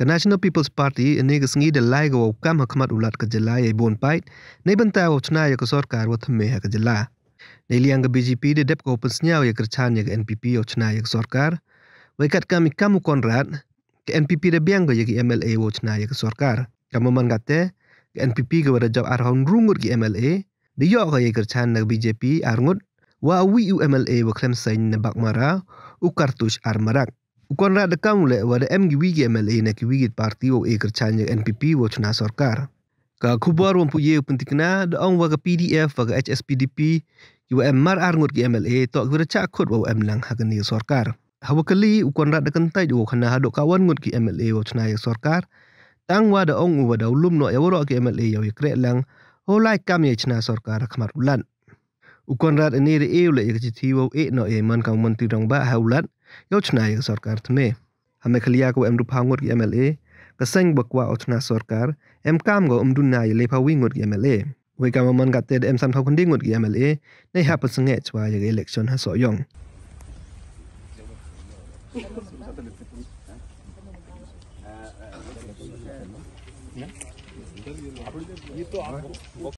ကနက်ရှင်နယ်ပီပယ်စ်ပါတီအနေကစငီးတလိုက်ကိုကမ္မခမတ်ဦးလတ်ကဂျလာရဲ့ဘွန်ပိုက်နေပန်တောချနာရဲ့ကစော်ကာရဝတ်မေဟကဂျလာနေလီယန်က BGP ဒီဒက်ကိုပစညာရဲ့ကရချာညက NPP ရဲ့ချနာရဲ့ကစော်ကာဝေကတ်ကမ္မကမ္မကွန်ရတ်က NPP ရဲ့ဘ ्याங்க ရဲ့ MLA ဝချနာရဲ့ကစော်ကာကမ္မမန်ကတဲ့ NPP ကဝရဂျပ်အာဟွန်ရုံငုတ်က MLA ဒီယောက်ရဲ့ကရချာညက BGP အာငုတ်ဝါဝီ UMLA ဝခလမ်ဆိုင်နဘက်မာရာဥကာတုရှ်အာမရတ် Ukuran rakyat dekat mulai wadah M gigi gigi MLA nak gigi parti wau ekar canjang NPP wau cina sorkar. Ka kubar wampu ye penting kena da ang waga PDF waga HSPDP iwa M mar arngur gigi MLA tok gura cakut wau M lang hagan ni sorkar. Hawa keli ukuran rakyat dekat tay wau kena hadok kawan ngut gigi MLA wau cina sorkar. Tang wada ang dah ulum no ya wara gigi MLA yau ekre lang ho oh, like kam ye cina sorkar kamar Ukuran rakyat ini re ewe lek ya kecithi wau e no ye man kamu menteri rong ba haulat योचनायग सरकार थमे हमें खलिया को एम रुफांगोर की एमएलए कसंग बकवा ओचना सरकार एम काम गो उमदु नाय लेफा विंगोर की एमएलए वे काम मन का तेड एम सामथाव खुंडिंग गोर की एमएलए ने हा पसंगे छवा ये इलेक्शन हा सोयोंग ये तो